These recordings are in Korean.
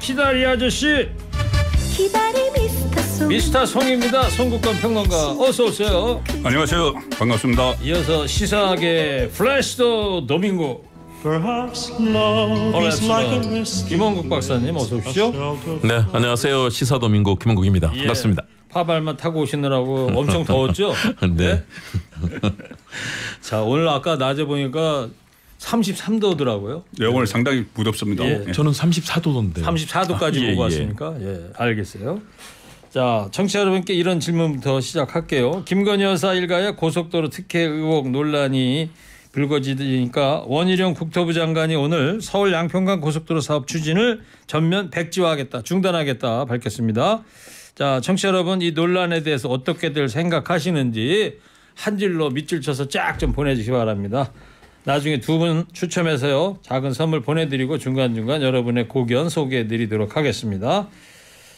키다리 아저씨 기다리 미스터 송 미스터 송입니다. 송국관 평론가 어서 오세요. 안녕하세요. 반갑습니다. 이어서 시사하 플래시도 도밍고 Perhaps love is like a r i s k 김원국 박사님 어서 오십시오. 네, 안녕하세요. 시사 도민고 김원국입니다. 예. 반갑습니다. 파발만 타고 오시느라고 엄청 더웠죠? 네. 네. 자 오늘 아까 낮에 보니까 33도더라고요. 네, 예, 오늘 상당히 무덥습니다. 예. 예. 저는 34도던데. 34도까지 아, 예, 예. 보고 왔으니까 예, 알겠어요. 자, 청취자 여러분께 이런 질문부터 시작할게요. 김건희 여사 일가의 고속도로 특혜 의혹 논란이 불거지니까 원희룡 국토부 장관이 오늘 서울 양평간 고속도로 사업 추진을 전면 백지화하겠다, 중단하겠다 밝혔습니다. 자, 청취자 여러분 이 논란에 대해서 어떻게들 생각하시는지 한 줄로 밑줄 쳐서 쫙 좀 보내주시기 바랍니다. 나중에 두 분 추첨해서요. 작은 선물 보내드리고 중간중간 여러분의 고견 소개해드리도록 하겠습니다.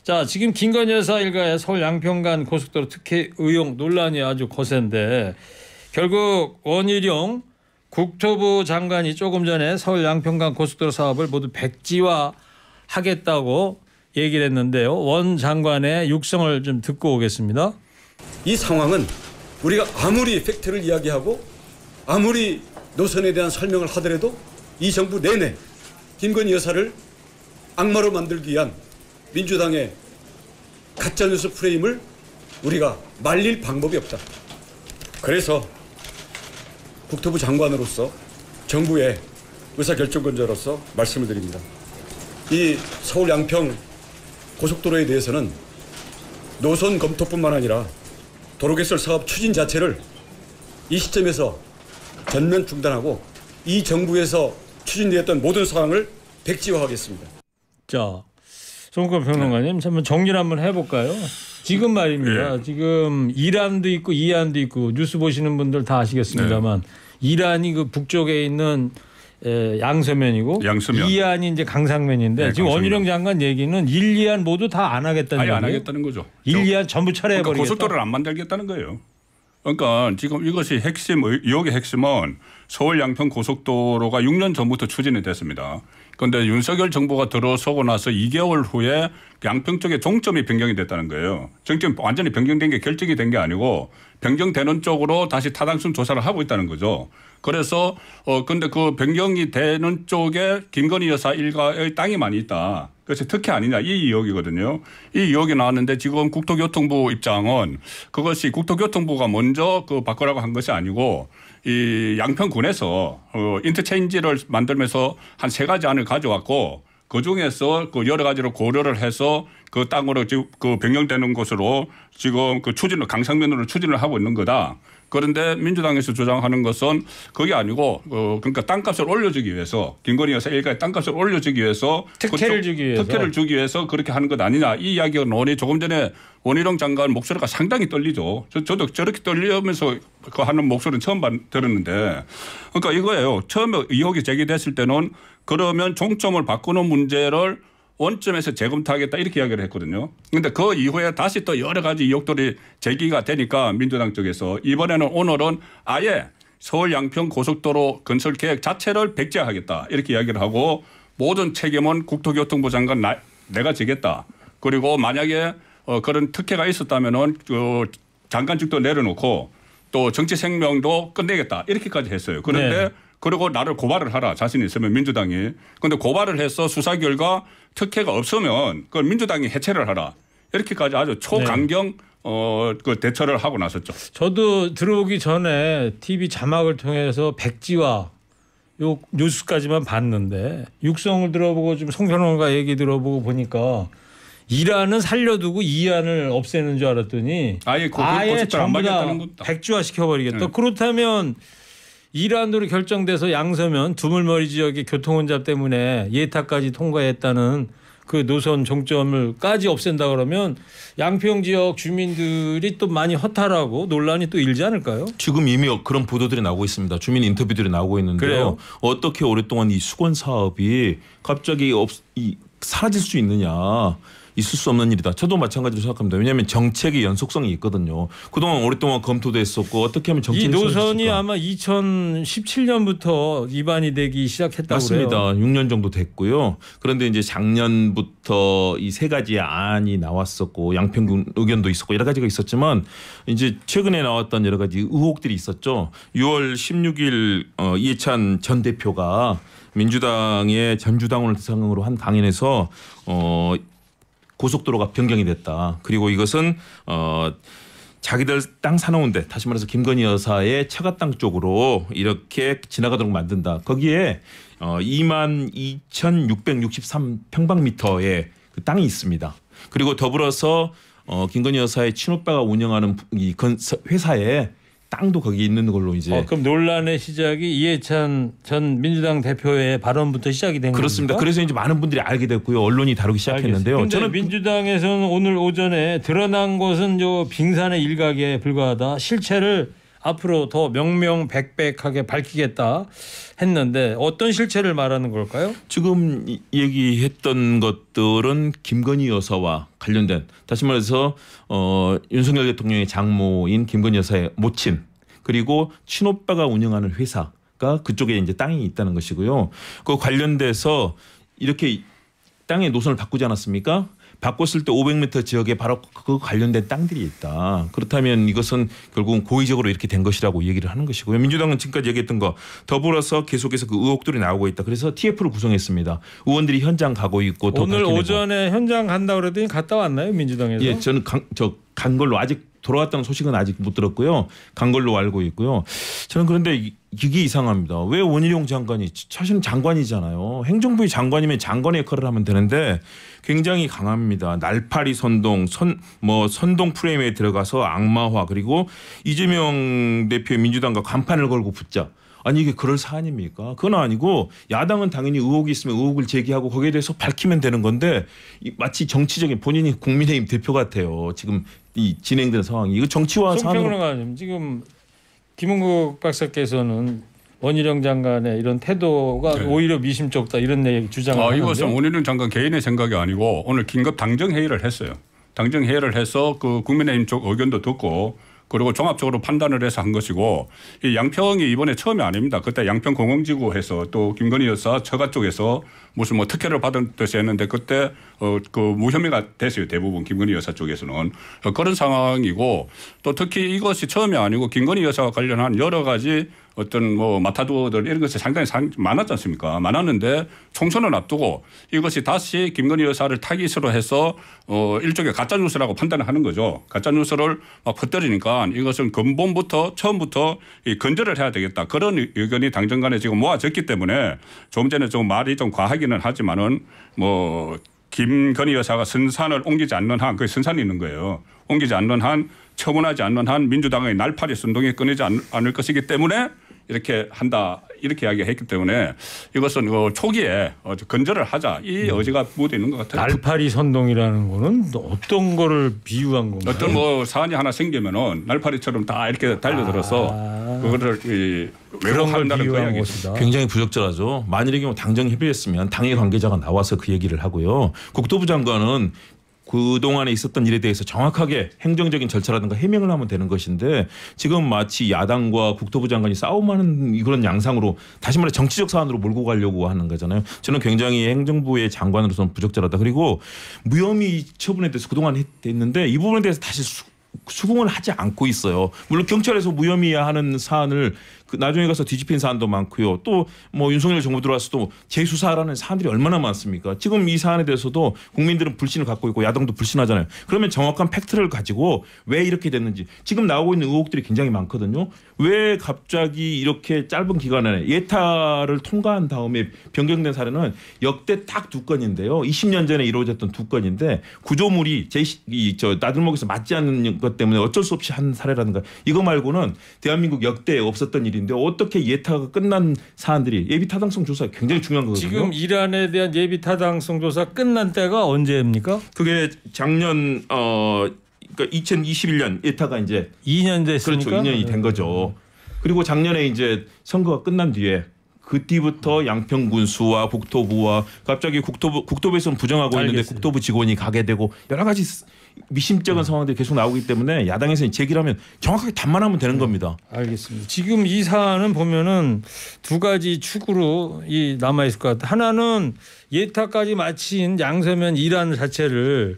자, 지금 김건희 여사 일가의 서울 양평간 고속도로 특혜 의용 논란이 아주 거센데 결국 원희룡 국토부 장관이 조금 전에 서울 양평간 고속도로 사업을 모두 백지화 하겠다고 얘기를 했는데요. 원 장관의 육성을 좀 듣고 오겠습니다. 이 상황은 우리가 아무리 팩트를 이야기하고 아무리 노선에 대한 설명을 하더라도 이 정부 내내 김건희 여사를 악마로 만들기 위한 민주당의 가짜뉴스 프레임을 우리가 말릴 방법이 없다. 그래서 국토부 장관으로서 정부의 의사결정권자로서 말씀을 드립니다. 이 서울 양평 고속도로에 대해서는 노선 검토뿐만 아니라 도로개설 사업 추진 자체를 이 시점에서 전면 중단하고 이 정부에서 추진되었던 모든 사항을 백지화하겠습니다. 자, 송국환 평론가님, 네. 한번 정리 한번 해볼까요? 지금 말입니다. 네. 지금 이란도 있고 이란도 있고 뉴스 보시는 분들 다 아시겠습니다만 네. 이란이 그 북쪽에 있는 에, 양서면이고 양서면. 이안이 이제 강상면인데 네, 지금 원희룡 장관 얘기는 일, 이안 모두 다 안 하겠다는 거예안 하겠다는 거죠. 일, 이안 전부 철회해 버리겠다. 그러니까 고속도로를 안 만들겠다는 거예요. 그러니까 지금 이것이 핵심 의혹의 핵심은 서울 양평 고속도로가 6년 전부터 추진이 됐습니다. 그런데 윤석열 정부가 들어서고 나서 2개월 후에 양평 쪽에 종점이 변경이 됐다는 거예요. 정점 완전히 변경된 게 결정이 된 게 아니고 변경되는 쪽으로 다시 타당성 조사를 하고 있다는 거죠. 그래서 어 근데 그 변경이 되는 쪽에 김건희 여사 일가의 땅이 많이 있다. 그것이 특혜 아니냐 이의혹이거든요이 의혹이 나왔는데 지금 국토교통부 입장은 그것이 국토교통부가 먼저 그 바꾸라고 한 것이 아니고 이 양평군에서 어, 인터체인지를 만들면서 한 세 가지 안을 가져왔고 그 중에서 그 여러 가지로 고려를 해서 그 땅으로 지금 그 변경되는 것으로 지금 그 추진을 강상면으로 추진을 하고 있는 거다. 그런데 민주당에서 주장하는 것은 그게 아니고 어, 그러니까 땅값을 올려주기 위해서 김건희 여사 일가의 땅값을 올려주기 위해서 특혜를 주기 위해서 특혜를 주기 위해서 그렇게 하는 것 아니냐 이 이야기가 논의 조금 전에 원희룡 장관 목소리가 상당히 떨리죠. 저, 저도 저렇게 떨리면서 그 하는 목소리는 처음 들었는데 그러니까 이거예요. 처음에 의혹이 제기됐을 때는 그러면 종점을 바꾸는 문제를 원점에서 재검토하겠다 이렇게 이야기를 했거든요. 그런데 그 이후에 다시 또 여러 가지 의혹들이 제기가 되니까 민주당 쪽에서 이번에는 오늘은 아예 서울 양평 고속도로 건설 계획 자체를 백제하겠다 이렇게 이야기를 하고 모든 책임은 국토교통부 장관 나, 내가 지겠다. 그리고 만약에 어, 그런 특혜가 있었다면은 어, 장관직도 내려놓고 또 정치 생명도 끝내겠다 이렇게까지 했어요. 그런데 네. 그리고 나를 고발을 하라. 자신 있으면 민주당이. 근데 고발을 해서 수사 결과 특혜가 없으면 그걸 민주당이 해체를 하라. 이렇게까지 아주 초강경 네. 어, 그 대처를 하고 나섰죠. 저도 들어오기 전에 TV 자막을 통해서 백지와 요 뉴스까지만 봤는데 육성을 들어보고 지 송편원과 얘기 들어보고 보니까 이란은 살려두고 이안을 없애는 줄 알았더니 아예, 그, 그, 그 아예 전부 다 백지화 시켜버리겠다. 네. 그렇다면 이란으로 결정돼서 양서면 두물머리 지역의 교통혼잡 때문에 예타까지 통과했다는 그 노선 종점을까지 없앤다 그러면 양평 지역 주민들이 또 많이 허탈하고 논란이 또 일지 않을까요? 지금 이미 그런 보도들이 나오고 있습니다. 주민 인터뷰들이 나오고 있는데요. 그래요? 어떻게 오랫동안 이 수건 사업이 갑자기 없, 이, 사라질 수 있느냐. 있을 수 없는 일이다. 저도 마찬가지로 생각합니다. 왜냐하면 정책의 연속성이 있거든요. 그동안 오랫동안 검토됐었고 어떻게 하면 정책이 이 노선이 있을까? 아마 2017년부터 위반이 되기 시작했다고 맞습니다. 그래요. 6년 정도 됐고요. 그런데 이제 작년부터 이 세 가지 안이 나왔었고 양평 의견도 있었고 여러 가지가 있었지만 이제 최근에 나왔던 여러 가지 의혹들이 있었죠. 6월 16일 어, 이해찬 전 대표가 민주당의 전주당원을 대상으로 한 강연에서 어 고속도로가 변경이 됐다. 그리고 이것은 어 자기들 땅 사놓은데 다시 말해서 김건희 여사의 처가 땅 쪽으로 이렇게 지나가도록 만든다. 거기에 어2 2,663 평방미터의 그 땅이 있습니다. 그리고 더불어서 어 김건희 여사의 친오빠가 운영하는 이 회사에 땅도 거기 있는 걸로 이제. 어, 그럼 논란의 시작이 이해찬 전 민주당 대표의 발언부터 시작이 된 그렇습니다. 겁니까? 그래서 이제 많은 분들이 알게 됐고요. 언론이 다루기 시작했는데요. 저는 민주당에서는 오늘 오전에 드러난 것은 요 빙산의 일각에 불과하다. 실체를 앞으로 더 명명백백하게 밝히겠다 했는데 어떤 실체를 말하는 걸까요? 지금 얘기했던 것들은 김건희 여사와 관련된 다시 말해서 어, 윤석열 대통령의 장모인 김건희 여사의 모친 그리고 친오빠가 운영하는 회사가 그쪽에 이제 땅이 있다는 것이고요. 그 관련돼서 이렇게 땅의 노선을 바꾸지 않았습니까? 바꿨을 때 500m 지역에 바로 그 관련된 땅들이 있다. 그렇다면 이것은 결국은 고의적으로 이렇게 된 것이라고 얘기를 하는 것이고요. 민주당은 지금까지 얘기했던 거 더불어서 계속해서 그 의혹들이 나오고 있다. 그래서 TF를 구성했습니다. 의원들이 현장 가고 있고 오늘 오전에 현장 간다 그러더니 갔다 왔나요 민주당에서? 예, 저는 강, 저간 걸로 아직 돌아왔다는 소식은 아직 못 들었고요. 간 걸로 알고 있고요. 저는 그런데 이게 이상합니다. 왜 원희룡 장관이 사실은 장관이잖아요. 행정부의 장관이면 장관의 역할을 하면 되는데 굉장히 강합니다. 날파리 선동, 선 뭐 선동 프레임에 들어가서 악마화 그리고 이재명 대표 민주당과 간판을 걸고 붙자. 아니 이게 그럴 사안입니까? 그건 아니고 야당은 당연히 의혹이 있으면 의혹을 제기하고 거기에 대해서 밝히면 되는 건데 마치 정치적인 본인이 국민의힘 대표 같아요. 지금 이 진행된 상황이 이거 정치화 사안으로 지금 김은국 박사께서는 원희룡 장관의 이런 태도가 네. 오히려 미심쩍다 이런 얘기 주장을 아, 하는데 이것은 원희룡 장관 개인의 생각이 아니고 오늘 긴급 당정 회의를 했어요. 당정 회의를 해서 그 국민의힘 쪽 의견도 듣고 그리고 종합적으로 판단을 해서 한 것이고 이 양평이 이번에 처음이 아닙니다. 그때 양평 공공지구에서 또 김건희 여사 처가 쪽에서 무슨 뭐 특혜를 받은 듯이 했는데 그때 어 그 무혐의가 됐어요. 대부분 김건희 여사 쪽에서는 어, 그런 상황이고 또 특히 이것이 처음이 아니고 김건희 여사와 관련한 여러 가지 어떤 뭐 마타도어들 이런 것이 상당히 상, 많았지 않습니까? 많았는데 총선을 앞두고 이것이 다시 김건희 여사를 타깃으로 해서 어 일종의 가짜 뉴스라고 판단을 하는 거죠. 가짜 뉴스를 막 퍼뜨리니까 이것은 근본부터 처음부터 이 근절을 해야 되겠다 그런 의견이 당정간에 지금 모아졌기 때문에 조금 전에 좀 말이 좀 과하기는 하지만은 뭐 김건희 여사가 선산을 옮기지 않는 한, 그 선산이 있는 거예요. 옮기지 않는 한 처분하지 않는 한 민주당의 날파리 선동이 끊이지 않을 것이기 때문에 이렇게 한다 이렇게 이야기했기 때문에 이것은 그 초기에 건절을 어, 하자 이 음. 의지가 묻어 있는 것 같아요. 날파리 선동이라는 거는 어떤 거를 비유한 건가요? 어떤 뭐 사안이 하나 생기면은 날파리처럼 다 이렇게 달려들어서 아 그거를 외로한다는 거예요. 굉장히 부적절하죠. 만일의 경우 당정 협의했으면 당의 관계자가 나와서 그 얘기를 하고요. 국토부 장관은 그동안에 있었던 일에 대해서 정확하게 행정적인 절차라든가 해명을 하면 되는 것인데 지금 마치 야당과 국토부 장관이 싸움하는 그런 양상으로 다시 말해 정치적 사안으로 몰고 가려고 하는 거잖아요. 저는 굉장히 행정부의 장관으로서는 부적절하다. 그리고 무혐의 처분에 대해서 그동안 했는데 이 부분에 대해서 다시 수, 수긍을 하지 않고 있어요. 물론 경찰에서 무혐의하는 사안을 그 나중에 가서 뒤집힌 사안도 많고요. 또 뭐 윤석열 정부 들어와서도 재수사라는 사안들이 얼마나 많습니까? 지금 이 사안에 대해서도 국민들은 불신을 갖고 있고 야당도 불신하잖아요. 그러면 정확한 팩트를 가지고 왜 이렇게 됐는지 지금 나오고 있는 의혹들이 굉장히 많거든요. 왜 갑자기 이렇게 짧은 기간 안에 예타를 통과한 다음에 변경된 사례는 역대 딱 두 건인데요. 20년 전에 이루어졌던 두 건인데 구조물이 제저 나들목에서 맞지 않는 것 때문에 어쩔 수 없이 한 사례라든가 이거 말고는 대한민국 역대 없었던 일인데 어떻게 예타가 끝난 사안들이 예비 타당성 조사 굉장히 중요한 거거든요. 지금 이란에 대한 예비 타당성 조사 끝난 때가 언제입니까? 그게 작년 어 그러니까 2021년 이타가 이제 2년 됐으니까 그렇죠. 2년이 된 네. 거죠. 그리고 작년에 이제 선거가 끝난 뒤에 그 뒤부터 양평군수와 국토부와 갑자기 국토부 국토부에서는 부정하고 알겠습니다. 있는데 국토부 직원이 가게 되고 여러 가지 미심쩍은 네. 상황들이 계속 나오기 때문에 야당에서는 제기하면 정확하게 답만하면 되는 네. 겁니다. 알겠습니다. 지금 이 사안은 보면은 두 가지 축으로 이 남아 있을 것 같아. 요 하나는 예타까지 마친 양서면 이란 자체를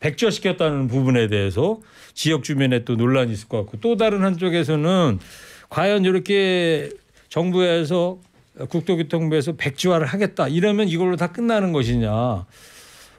백조시켰다는 부분에 대해서 지역 주변에 또 논란이 있을 것 같고 또 다른 한쪽에서는 과연 이렇게 정부에서 국토교통부에서 백지화를 하겠다 이러면 이걸로 다 끝나는 것이냐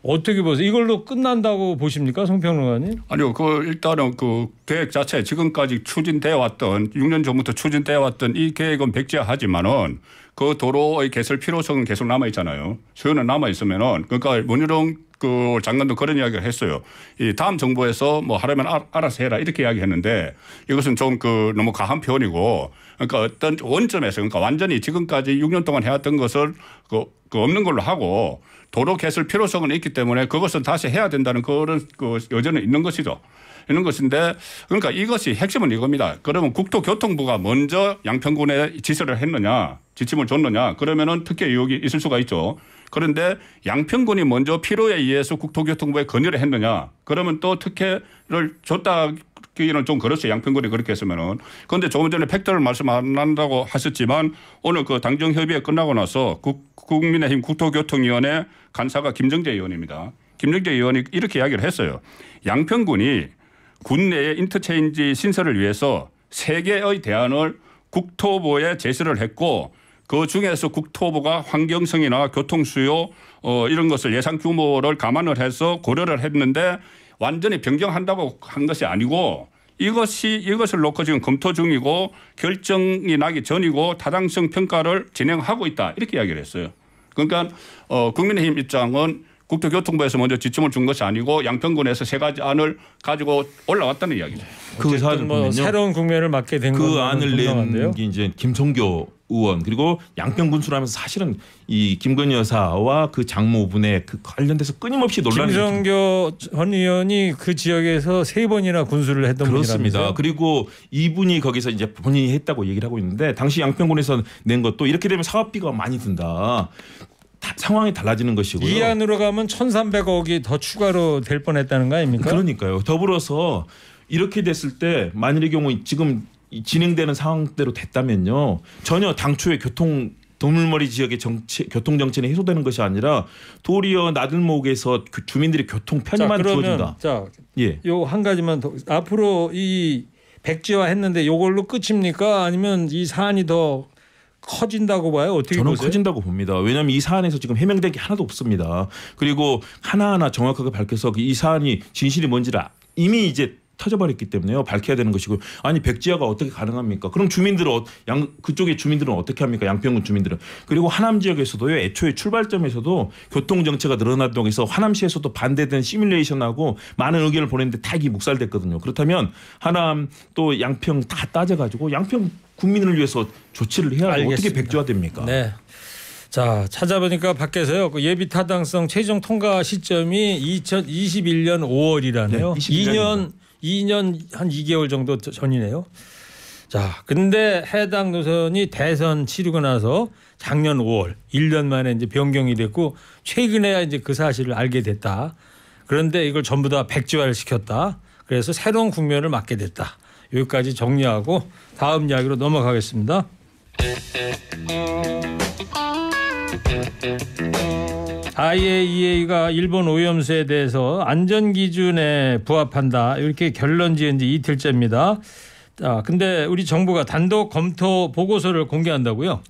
어떻게 보세요? 이걸로 끝난다고 보십니까, 송평론가님? 아니요, 그 일단은 그 계획 자체 지금까지 추진되어 왔던 6년 전부터 추진되어 왔던 이 계획은 백지하지만은 그 도로의 개설 필요성은 계속 남아 있잖아요. 소요는 남아 있으면은 그러니까 문희룡그 장관도 그런 이야기를 했어요. 이 다음 정부에서 뭐 하려면 알, 알아서 해라 이렇게 이야기했는데 이것은 좀 그 너무 과한 표현이고 그러니까 어떤 원점에서 그러니까 완전히 지금까지 6년 동안 해왔던 것을 그그 없는 걸로 하고 도로개설 필요성은 있기 때문에 그것은 다시 해야 된다는 그런 그 여전은 있는 것이죠. 있는 것인데 그러니까 이것이 핵심은 이겁니다. 그러면 국토교통부가 먼저 양평군에 지시를 했느냐 지침을 줬느냐 그러면은 특혜 의혹이 있을 수가 있죠. 그런데 양평군이 먼저 필요에 의해서 국토교통부에 건의를 했느냐 그러면 또 특혜를 줬다 찾기는 좀그렇요 양평거리 그렇게 했으면은. 그런데 조금 전에 팩트를 말씀 안 한다고 하셨지만 오늘 그 당정 협의회 끝나고 나서 국, 국민의힘 국토교통위원회 간사가 김정재 의원입니다. 김정재 의원이 이렇게 이야기를 했어요. 양평군이 군내의 인터체인지 신설을 위해서 세 개의 대안을 국토부에 제시를 했고 그 중에서 국토부가 환경성이나 교통수요 어, 이런 것을 예상 규모를 감안을 해서 고려를 했는데 완전히 변경한다고 한 것이 아니고 이것이 이것을 놓고 지금 검토 중이고 결정이 나기 전이고 타당성 평가를 진행하고 있다 이렇게 이야기를 했어요. 그러니까 어, 국민의힘 입장은 국토교통부에서 먼저 지침을 준 것이 아니고 양평군에서 세 가지 안을 가지고 올라왔다는 이야기죠. 그 사안을 뭐 새로운 국면을 맞게 된 그 안을 낸게 이제 김성교 의원 그리고 양평 군수를하면서 사실은 이 김건희 여사와 그 장모분의 그 관련돼서 끊임없이 논란이 김성교 전 의원이 그 지역에서 세 번이나 군수를 했던 그렇습니다. 분이라면서요? 그리고 이분이 거기서 이제 본인이 했다고 얘기를 하고 있는데 당시 양평군에서 낸 것도 이렇게 되면 사업비가 많이 든다. 상황이 달라지는 것이고요. 이 안으로 가면 1,300억이 더 추가로 될 뻔했다는 거 아닙니까? 그러니까요. 더불어서 이렇게 됐을 때 만일의 경우 지금 진행되는 상황대로 됐다면요 전혀 당초의 교통 도물머리 지역의 정치 교통 정체는 해소되는 것이 아니라 도리어 나들목에서 그 주민들의 교통 편의만 자, 주어진다. 자, 예, 요 한 가지만 더 앞으로 이 백지화 했는데 요걸로 끝입니까? 아니면 이 사안이 더 커진다고 봐요. 어떻게 저는 보세요? 커진다고 봅니다. 왜냐하면 이 사안에서 지금 해명된 게 하나도 없습니다. 그리고 하나하나 정확하게 밝혀서 이 사안이 진실이 뭔지를 아, 이미 이제 터져버렸기 때문에요. 밝혀야 되는 것이고 아니 백지화가 어떻게 가능합니까? 그럼 주민들은 어, 양 그쪽의 주민들은 어떻게 합니까? 양평군 주민들은 그리고 하남 지역에서도요. 애초에 출발점에서도 교통 정체가 늘어났던록 해서 하남시에서도 반대된 시뮬레이션하고 많은 의견을 보냈는데 다이 묵살됐거든요. 그렇다면 하남 또 양평 다 따져가지고 양평 국민을 위해서 조치를 해야 알겠 어떻게 백지화됩니까? 네. 자 찾아보니까 밖에서요 그 예비 타당성 최종 통과 시점이 2021년 5월이라네요. 네, 2년 2년 한 2개월 정도 전이네요. 자, 근데 해당 노선이 대선 치르고 나서 작년 5월 1년 만에 이제 변경이 됐고 최근에야 이제 그 사실을 알게 됐다. 그런데 이걸 전부 다 백지화를 시켰다. 그래서 새로운 국면을 맞게 됐다. 여기까지 정리하고 다음 이야기로 넘어가겠습니다. IAEA가 일본 오염수에 대해서 안전 기준에 부합한다 이렇게 결론 지은 지 이틀째입니다. 자, 근데 우리 정부가 단독 검토 보고서를 공개한다고요?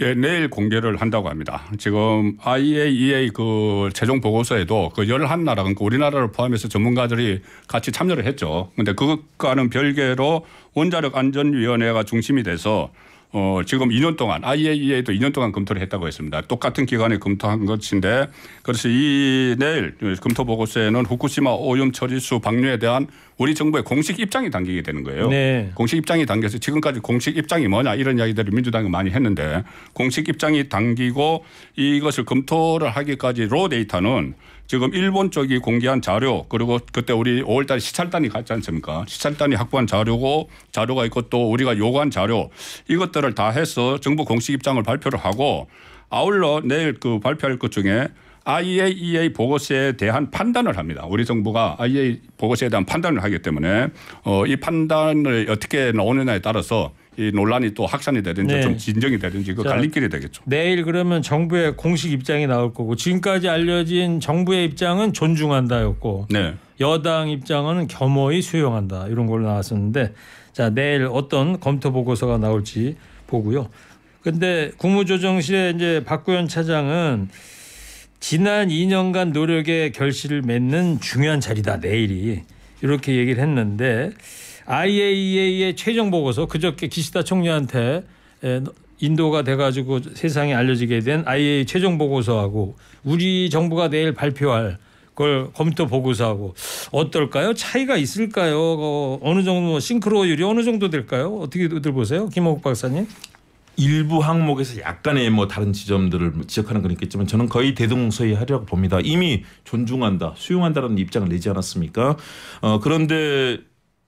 예, 내일 공개를 한다고 합니다. 지금 IAEA 그 최종 보고서에도 그 열한 나라 그러니까 우리나라를 포함해서 전문가들이 같이 참여를 했죠. 근데 그것과는 별개로 원자력 안전위원회가 중심이 돼서 어, 지금 2년 동안 IAEA도 2년 동안 검토를 했다고 했습니다. 똑같은 기간에 검토한 것인데 그래서 이 내일 검토 보고서에는 후쿠시마 오염 처리수 방류에 대한 우리 정부의 공식 입장이 담기게 되는 거예요. 네. 공식 입장이 담겨서 지금까지 공식 입장이 뭐냐 이런 이야기들을 민주당이 많이 했는데 공식 입장이 담기고 이것을 검토를 하기까지 로 데이터는 지금 일본 쪽이 공개한 자료 그리고 그때 우리 5월달 시찰단이 갔지 않습니까? 시찰단이 확보한 자료고 자료가 있고 또 우리가 요구한 자료 이것들을 다 해서 정부 공식 입장을 발표를 하고 아울러 내일 그 발표할 것 중에 IAEA 보고서에 대한 판단을 합니다. 우리 정부가 IAEA 보고서에 대한 판단을 하기 때문에 어, 이 판단을 어떻게 나오느냐에 따라서 이 논란이 또 확산이 되든지 네. 좀 진정이 되든지 그 갈림길이 되겠죠. 내일 그러면 정부의 공식 입장이 나올 거고 지금까지 알려진 정부의 입장은 존중한다였고 네. 여당 입장은 겸허히 수용한다 이런 걸로 나왔었는데 자 내일 어떤 검토 보고서가 나올지 보고요. 근데 국무조정실의 이제 박구현 차장은 지난 2년간 노력의 결실을 맺는 중요한 자리다 내일이 이렇게 얘기를 했는데 IAEA의 최종 보고서 그저께 기시다 총리한테 인도가 돼가지고 세상에 알려지게 된 IAEA 최종 보고서하고 우리 정부가 내일 발표할 그걸 검토 보고서하고 어떨까요? 차이가 있을까요? 어, 어느 정도 싱크로율이 어느 정도 될까요? 어떻게들 보세요, 김호국 박사님? 일부 항목에서 약간의 뭐 다른 지점들을 지적하는 건 있겠지만 저는 거의 대동소이하려고 봅니다. 이미 존중한다, 수용한다라는 입장을 내지 않았습니까? 어, 그런데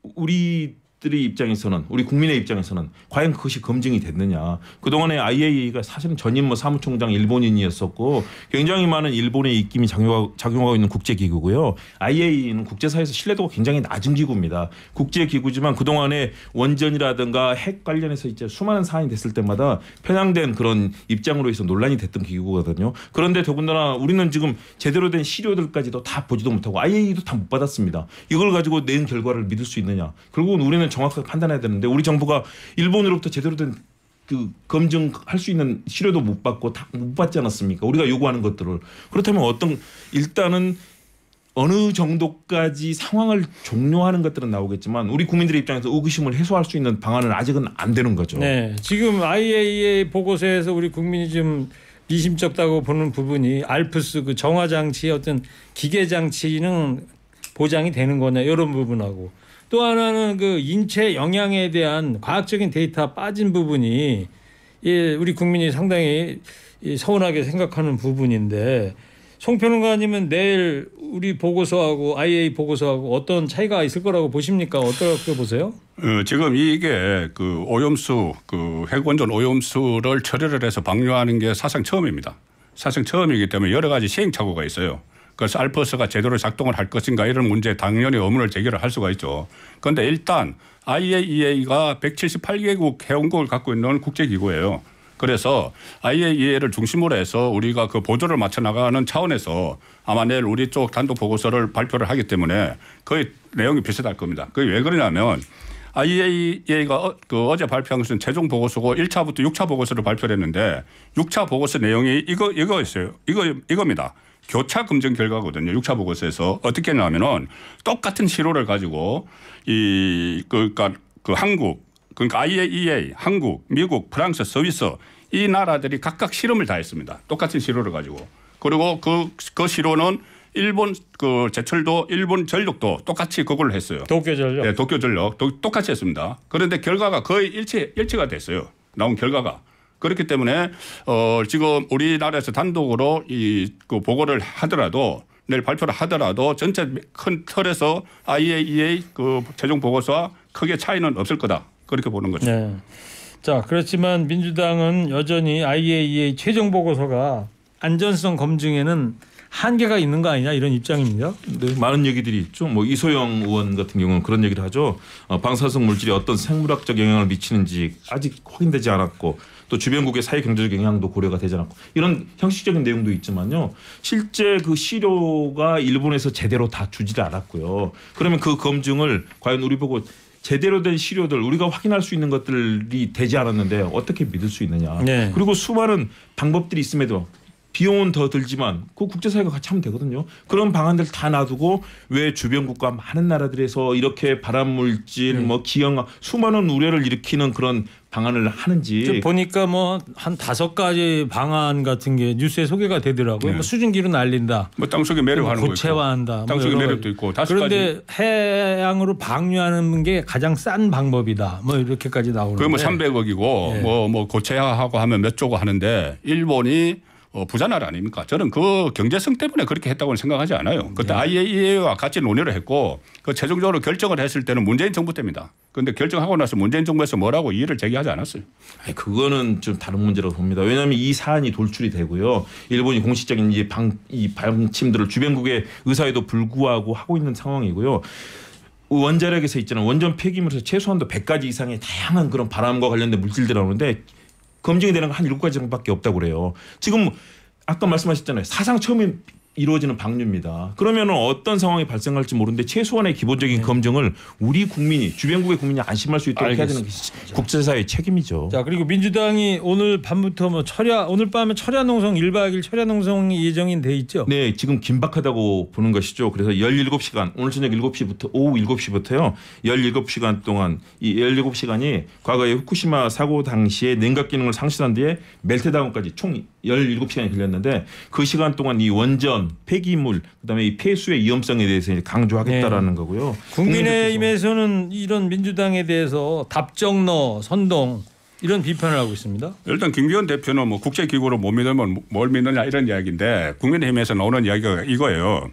우리 들이 입장에서는 우리 국민의 입장에서는 과연 그것이 검증이 됐느냐. 그동안에 IAEA가 사실은 전임 뭐 사무총장 일본인이었었고 굉장히 많은 일본의 입김이 작용하고 있는 국제기구고요. IAEA는 국제사회에서 신뢰도가 굉장히 낮은 기구입니다. 국제기구지만 그동안에 원전이라든가 핵 관련해서 이제 수많은 사안이 됐을 때마다 편향된 그런 입장으로 해서 논란이 됐던 기구거든요. 그런데 더군다나 우리는 지금 제대로 된 시료들까지도 다 보지도 못하고 IAEA도 다 못 받았습니다. 이걸 가지고 낸 결과를 믿을 수 있느냐. 결국은 우리는 부분을 정확하게 판단해야 되는데 우리 정부가 일본으로부터 제대로 된 그 검증할 수 있는 시료도 못 받고 다 못 받지 않았습니까? 우리가 요구하는 것들을 그렇다면 어떤 일단은 어느 정도까지 상황을 종료하는 것들은 나오겠지만 우리 국민들의 입장에서 의구심을 해소할 수 있는 방안은 아직은 안 되는 거죠. 네, 지금 IAEA e 보고서에서 우리 국민이 좀 미심쩍다고 보는 부분이 알프스 그 정화 장치의 어떤 기계 장치는 보장이 되는 거냐 이런 부분하고 또 하나는 그 인체 영향에 대한 과학적인 데이터 빠진 부분이 예, 우리 국민이 상당히 서운하게 생각하는 부분인데 송평론가님은 내일 우리 보고서하고 IA 보고서하고 어떤 차이가 있을 거라고 보십니까? 어떻게 보세요? 어, 지금 이게 그 오염수, 그 핵원전 오염수를 처리를 해서 방류하는 게 사상 처음입니다. 사상 처음이기 때문에 여러 가지 시행착오가 있어요. 그래서 알프스가 제대로 작동을 할 것인가 이런 문제 당연히 의문을 제기를 할 수가 있죠. 그런데 일단 IAEA가 178개국 회원국을 갖고 있는 국제기구예요. 그래서 IAEA를 중심으로 해서 우리가 그 보조를 맞춰 나가는 차원에서 아마 내일 우리 쪽 단독 보고서를 발표를 하기 때문에 거의 내용이 비슷할 겁니다. 그게 왜 그러냐면 IAEA가 어, 그 어제 발표한 것은 최종 보고서고 1차부터 6차 보고서를 발표했는데 6차 보고서 내용이 이거 이거였어요. 이거 이겁니다. 교차 검증 결과거든요. 6차 보고서에서 어떻게 나오면은 똑같은 시로를 가지고 이그니까그 그러니까 한국 그러니까 IAEA e 한국, 미국, 프랑스, 서비스이 나라들이 각각 실험을 다 했습니다. 똑같은 시로를 가지고. 그리고 그, 그 시로는 일본 그 제철도 일본 전력도 똑같이 그걸 했어요. 도쿄 전력. 네, 도쿄 전력 똑같이 했습니다. 그런데 결과가 거의 일치 일치가 됐어요. 나온 결과가. 그렇기 때문에 어 지금 우리나라에서 단독으로 이그 보고를 하더라도 내일 발표를 하더라도 전체 큰 틀에서 IAEA e 그 최종 보고서와 크게 차이는 없을 거다 그렇게 보는 거죠. 네. 자 그렇지만 민주당은 여전히 IAEA e 최종 보고서가 안전성 검증에는 한계가 있는 거 아니냐 이런 입장입니다. 네, 많은 얘기들이 있죠. 뭐 이소영 의원 같은 경우는 그런 얘기를 하죠. 어, 방사성 물질이 어떤 생물학적 영향을 미치는지 아직 확인되지 않았고 또 주변국의 사회 경제적 영향도 고려가 되지 않고 이런 형식적인 내용도 있지만요. 실제 그 시료가 일본에서 제대로 다 주지를 않았고요. 그러면 그 검증을 과연 우리 보고 제대로 된 시료들 우리가 확인할 수 있는 것들이 되지 않았는데 어떻게 믿을 수 있느냐. 네. 그리고 수많은 방법들이 있음에도 비용은 더 들지만 그 국제사회가 같이 하면 되거든요. 그런 방안들 다 놔두고 왜 주변국과 많은 나라들에서 이렇게 발암물질, 네. 뭐 기형 수많은 우려를 일으키는 그런 방안을 하는지 보니까 뭐 한 다섯 가지 방안 같은 게 뉴스에 소개가 되더라고요. 네. 뭐 수증기로 날린다. 뭐 땅속에 매력하는거 고체화한다. 뭐 땅속에 매력도 있고 그런데 가지. 해양으로 방류하는 게 가장 싼 방법이다. 뭐 이렇게까지 나오는데. 그뭐 300억이고 뭐뭐 예. 네. 뭐 고체화하고 하면 몇 조고 하는데 일본이 어, 부자 나라 아닙니까? 저는 그 경제성 때문에 그렇게 했다고는 생각하지 않아요. 그때 네. IAEA와 같이 논의를 했고 그 최종적으로 결정을 했을 때는 문재인 정부 때입니다. 그런데 결정하고 나서 문재인 정부에서 뭐라고 이의를 제기하지 않았어요. 아니, 그거는 좀 다른 문제라고 봅니다. 왜냐하면 이 사안이 돌출이 되고요. 일본이 공식적인 이, 방, 이 방침들을 주변국의 의사에도 불구하고 하고 있는 상황이고요. 원자력에서 있잖아요. 원전 폐기물에서 최소한도 100가지 이상의 다양한 그런 바람과 관련된 물질들이 나오는데 검증이 되는 건한7 가지 정도밖에 없다고 그래요. 지금 아까 말씀하셨잖아요. 사상 처음인 이루어지는 방류입니다. 그러면 어떤 상황이 발생할지 모르는데 최소한의 기본적인 네. 검증을 우리 국민이 주변국의 국민이 안심할 수 있도록 알겠습니다. 해야 되는 국제사회의 책임이죠. 자 그리고 민주당이 오늘 밤부터 뭐 철야 오늘 밤에 철야농성 1박 2일 철야농성이 예정인 돼 있죠. 네 지금 긴박하다고 보는 것이죠. 그래서 17시간 오늘 저녁 7시부터 오후 7시부터요. 17시간 동안 이 17시간이 과거의 후쿠시마 사고 당시에 냉각 기능을 상실한 뒤에 멜트다운까지 총 열일곱 시간이 걸렸는데 그 시간 동안 이 원전, 폐기물, 그다음에 이 폐수의 위험성에 대해서 강조하겠다라는 네. 거고요. 국민의힘에서는 이런 민주당에 대해서 답정너, 선동 이런 비판을 하고 있습니다. 일단 김기현 대표는 뭐 국제기구로 못 믿으면 뭘 믿느냐 이런 이야기인데 국민의힘에서 나오는 이야기가 이거예요.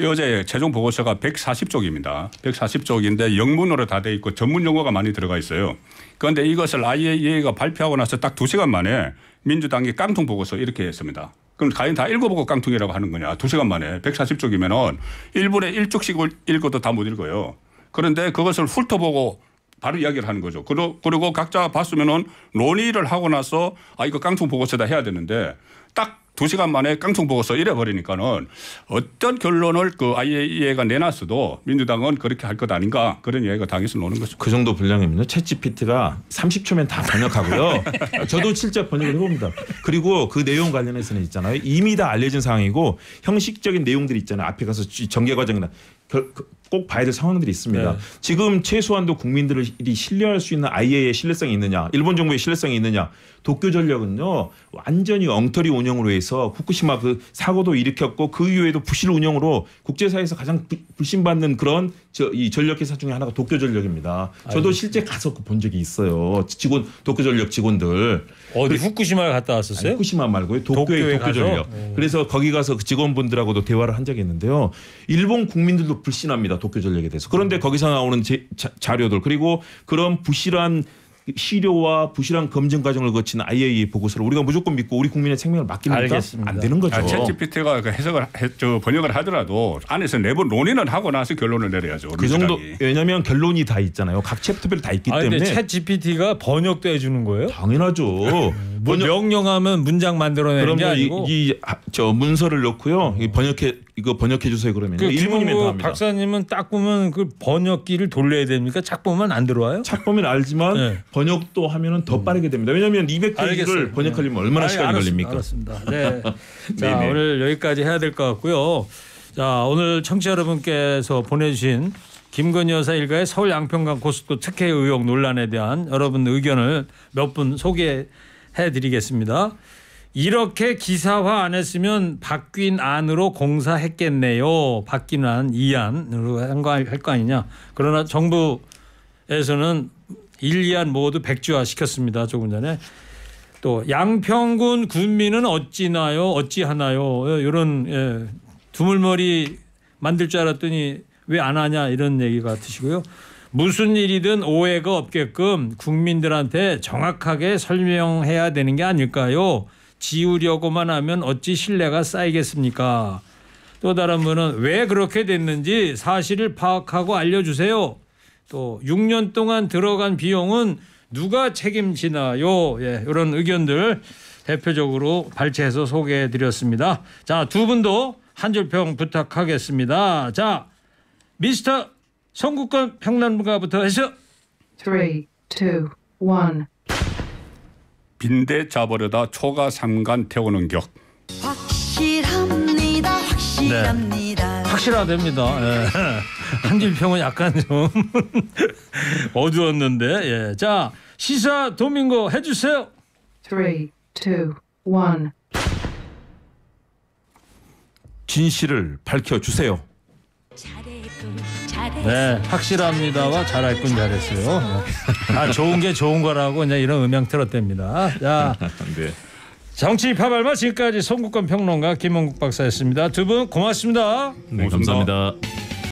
어제 최종 보고서가 140쪽입니다. 140쪽인데 영문으로 다 돼 있고 전문 용어가 많이 들어가 있어요. 그런데 이것을 IAEA가 발표하고 나서 딱 두시간 만에 민주당이 깡통 보고서 이렇게 했습니다. 그럼 과연 다 읽어보고 깡통이라고 하는 거냐. 두 시간 만에 140쪽이면은 1분에 1쪽씩 읽어도 다 못 읽어요. 그런데 그것을 훑어보고 바로 이야기를 하는 거죠. 그리고 각자 봤으면은 논의를 하고 나서 아, 이거 깡통 보고서다 해야 되는데 딱두 시간 만에 깡통 보고서 이래버리니까는 어떤 결론을 그 IAEA가 내놨어도 민주당은 그렇게 할 것 아닌가 그런 이야기가 당에서 노는 거죠. 그 정도 분량입니다 채찌피트가 30초면 다 번역하고요. 저도 실제 번역을 해봅니다. 그리고 그 내용 관련해서는 있잖아요. 이미 다 알려진 상황이고 형식적인 내용들이 있잖아요. 앞에 가서 전개 과정이나 그 꼭 봐야 될 상황들이 있습니다. 네. 지금 최소한도 국민들이 신뢰할 수 있는 IAEA의 신뢰성이 있느냐, 일본 정부의 신뢰성이 있느냐, 도쿄 전력은요 완전히 엉터리 운영으로 해서 후쿠시마 그 사고도 일으켰고 그 이후에도 부실 운영으로 국제사회에서 가장 부, 불신받는 그런 저, 이 전력회사 중에 하나가 도쿄 전력입니다. 저도 실제 가서 본 적이 있어요. 직원 도쿄 전력 직원들 어디 후쿠시마를 갔다 왔었어요? 아니, 후쿠시마 말고요 도쿄의 도쿄 전력. 네. 그래서 거기 가서 그 직원분들하고도 대화를 한 적이 있는데요. 일본 국민들도 불신합니다 도쿄 전력에 대해서. 그런데 음. 거기서 나오는 제, 자, 자료들 그리고 그런 부실한 시료와 부실한 검증 과정을 거친 IAEA 보고서를 우리가 무조건 믿고 우리 국민의 생명을 맡깁니까? 안 되는 거죠. 아, 챗GPT가 그 해석을 해, 저 번역을 하더라도 안에서 내부 논의는 하고 나서 결론을 내려야죠. 그 정도 왜냐하면 결론이 다 있잖아요. 각 챕터별 다 있기 아, 때문에 챗GPT가 번역도 해주는 거예요? 당연하죠. 문, 그 명령하면 문장 만들어내는 이고 이저 문서를 넣고요. 번역해 이거 번역해 주세요 그러면 그 1분이면 합니다. 박사님은 딱 보면 그 번역기를 돌려야 됩니까? 착 보면 안 들어와요? 착 보면 알지만 네. 번역도 하면은 더 빠르게 됩니다. 왜냐하면 200페이지를 번역하려면 네. 얼마나 아니, 시간이 알았, 걸립니까? 알았습니다. 네. 자 네네. 네. 오늘 여기까지 해야 될 것 같고요. 자 오늘 청취자 여러분께서 보내주신 김건희 여사 일가의 서울 양평강 고속도 특혜 의혹 논란에 대한 여러분 의견을 몇 분 소개해. 해드리겠습니다. 이렇게 기사화 안 했으면 바뀐 안으로 공사했겠네요. 바뀐 안, 이 안으로 할거 아니냐. 그러나 정부에서는 일, 이안 모두 백지화 시켰습니다. 조금 전에. 또 양평군 군민은 어찌나요? 어찌하나요? 이런 예, 두물머리 만들 줄 알았더니 왜 안 하냐 이런 얘기 같으시고요. 무슨 일이든 오해가 없게끔 국민들한테 정확하게 설명해야 되는 게 아닐까요? 지우려고만 하면 어찌 신뢰가 쌓이겠습니까? 또 다른 분은 왜 그렇게 됐는지 사실을 파악하고 알려주세요. 또 6년 동안 들어간 비용은 누가 책임지나요? 예, 이런 의견들 대표적으로 발췌해서 소개해 드렸습니다. 자, 두 분도 한 줄 평 부탁하겠습니다. 자, 미스터 성국권 평론가부터 해서 빈대 잡으려다 초가 삼간 태우는 격 확실합니다 확실합니다 네. 확실하답니다 네. 예. 한진평은 약간 좀 어두웠는데 예. 자 시사 도민고 해주세요 3, 2, 1 진실을 밝혀주세요 잘했군. 네, 확실합니다와 잘할 군 잘했어요. 네. 아 좋은 게 좋은 거라고 이제 이런 음향 틀었답니다. 자, 네. 정치 파발마 지금까지 송국권 평론가 김원국 박사였습니다. 두 분 고맙습니다. 네, 고맙습니다. 감사합니다.